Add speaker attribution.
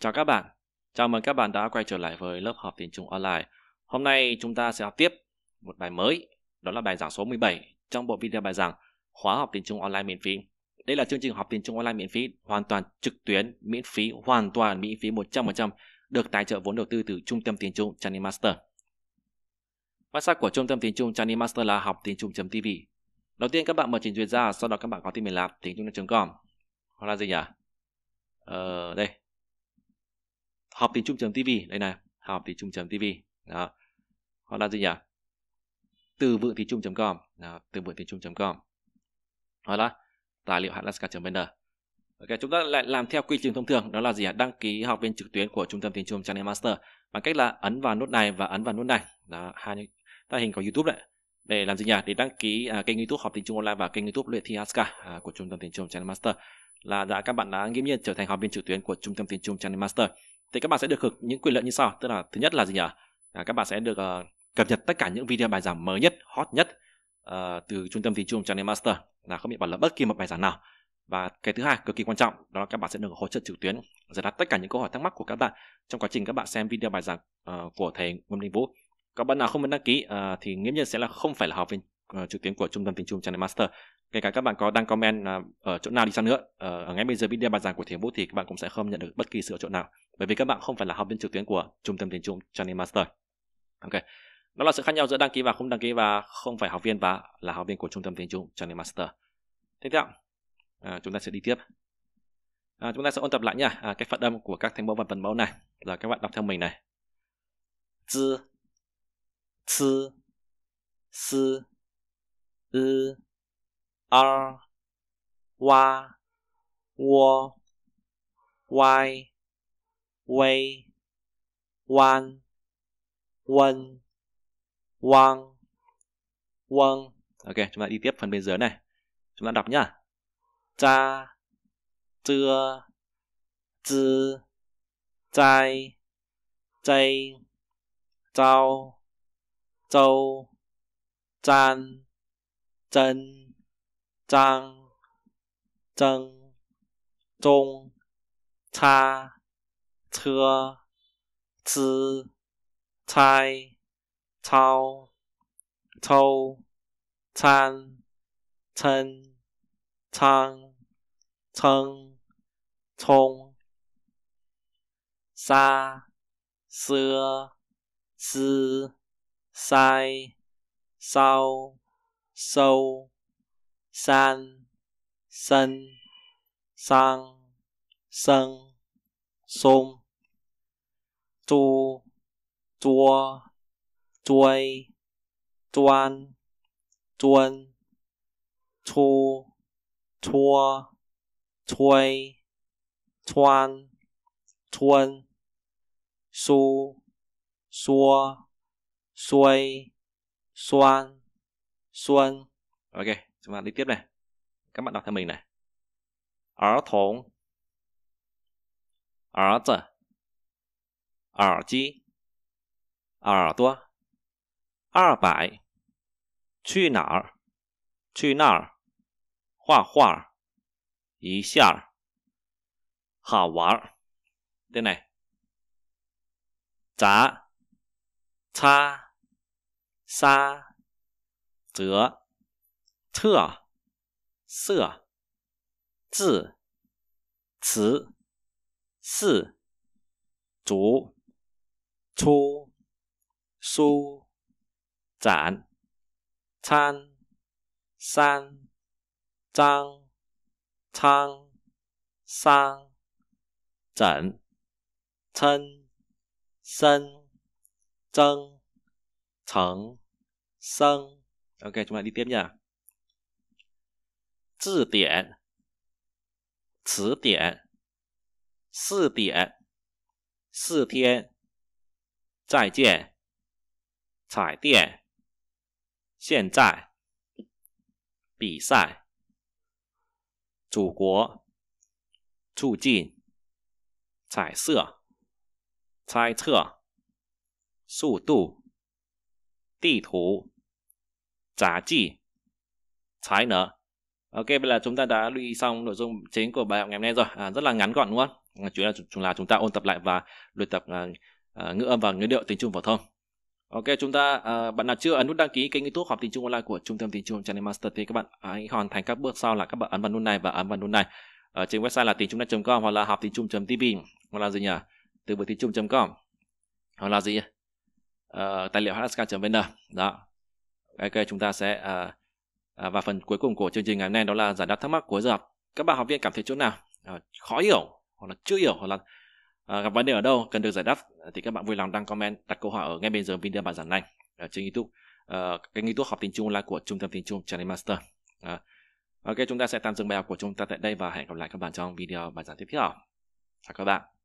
Speaker 1: Chào các bạn, chào mừng các bạn đã quay trở lại với lớp học tiếng Trung online. Hôm nay chúng ta sẽ học tiếp một bài mới, đó là bài giảng số 17 trong bộ video bài giảng Khóa học tiếng Trung online miễn phí. Đây là chương trình học tiếng Trung online miễn phí hoàn toàn trực tuyến, miễn phí, hoàn toàn miễn phí 100%, được tài trợ vốn đầu tư từ Trung tâm tiếng Trung Chani Master. Website của Trung tâm tiếng Trung Chani Master là học tiếng Trung.tv. Đầu tiên các bạn mở trình duyệt ra, sau đó các bạn có tin mình làm tiếng Trung.com. Hoặc là gì nhỉ? Ờ, đây, học tiếng Trung .tv đây này học tiếng Trung .tv đó hoặc là gì nhỉ từ vựng tiếng Trung .com đó, từ vựng tiếng Trung .com hoặc là tài liệu hatlaska.vn Ok, chúng ta lại làm theo quy trình thông thường đó là gì ạ? Đăng ký học viên trực tuyến của trung tâm tiếng Trung Channel Master bằng cách là ấn vào nút này và ấn vào nút này là hai tạo hình của YouTube đấy để làm gì nhỉ? Để đăng ký à, kênh YouTube học tiếng Trung online và kênh YouTube luyện thi Aska à, của trung tâm tiếng Trung Channel Master là đã các bạn đã nghiêm nhiên trở thành học viên trực tuyến của trung tâm tiếng Trung Channel Master thì các bạn sẽ được hưởng những quyền lợi như sau tức là thứ nhất là gì nhỉ à, các bạn sẽ được uh, cập nhật tất cả những video bài giảng mới nhất hot nhất uh, từ trung tâm tiếng trung channel master là không bị bỏ lỡ bất kỳ một bài giảng nào và cái thứ hai cực kỳ quan trọng đó là các bạn sẽ được hỗ trợ trực tuyến giải đáp tất cả những câu hỏi thắc mắc của các bạn trong quá trình các bạn xem video bài giảng uh, của thầy Nguyễn Đình Vũ. Các bạn nào không muốn đăng ký uh, thì nghiêm nhiên sẽ là không phải là học viên uh, trực tuyến của trung tâm tiếng Trung Channel Master. Kể cả các bạn có đăng comment uh, ở chỗ nào đi chăng nữa, uh, ở ngay bây giờ video bài giảng của thầy Vũ thì các bạn cũng sẽ không nhận được bất kỳ sự hỗ trợ nào bởi vì các bạn không phải là học viên trực tuyến của trung tâm tiếng Trung Training Master. Ok. Đó là sự khác nhau giữa đăng ký và không đăng ký và không phải học viên và là học viên của trung tâm tiếng Trung Training Master. Tiếp theo, à, chúng ta sẽ đi tiếp. À, chúng ta sẽ ôn tập lại nha, à, cái phát âm của các thành mẫu và vần mẫu này. Giờ các bạn đọc theo mình này.
Speaker 2: Zi, ci, si, ư, r, wa, wo, wai, way one one one one ok chúng ta đi
Speaker 1: tiếp phần bên dưới này chúng ta đọc nhá
Speaker 2: cha chưa tư trai chay châu châu chan chân trang chân trung cha 车，吃，猜、操，抽，餐，称，仓，称，冲，杀，奢，撕，塞，烧，收，三、生、商，生，松。chua chua chuôi chuan chuân chu chua chuôi chuan chuân su xua xuôi xoan xuân
Speaker 1: ok chúng ta đi tiếp này
Speaker 2: các bạn đọc theo mình này ở thốn ở giờ 耳机，耳朵，二百，去哪儿？去那儿，画画一下，好玩，对呢。杂擦沙折测色字词四足。出书展参三张苍桑整、称、生、增成生。OK，准备第点遍？字典、词典、四点、四天。再见，彩电，现在，比赛，祖国，促进，彩色，猜测，速度，
Speaker 1: 地图，杂技，才能. Ok, vậy là chúng ta đã lưu ý xong nội dung chính của bài học ngày hôm nay rồi. À, rất là ngắn gọn luôn. Chủ yếu là chúng là chúng ta ôn tập lại và luyện tập uh, Ờ, ngữ âm và ngữ điệu tiếng Trung phổ thông. Ok, chúng ta à, bạn nào chưa ấn nút đăng ký kênh YouTube học tiếng Trung online của Trung tâm tiếng Trung Channel Master thì các bạn hãy hoàn thành các bước sau là các bạn ấn vào nút này và ấn vào nút này. Ở trên website là tiếng trung com hoặc là học tiếng Trung.tv hoặc là gì nhỉ? Từ vựng tiếng Trung.com hoặc là gì? À, tài liệu hsk.vn. Đó. Ok, chúng ta sẽ à, à, và phần cuối cùng của chương trình ngày hôm nay đó là giải đáp thắc mắc cuối giờ. Các bạn học viên cảm thấy chỗ nào à, khó hiểu hoặc là chưa hiểu hoặc là à, gặp vấn đề ở đâu cần được giải đáp ờ, thì các bạn vui lòng đăng comment đặt câu hỏi ở ngay bên dưới video bài giảng này ở ờ, trên youtube à, kênh youtube học tiếng trung là của trung tâm tiếng trung channel master à, ok chúng ta sẽ tạm dừng bài học của chúng ta tại đây và hẹn gặp lại các bạn trong video bài giảng tiếp theo chào các bạn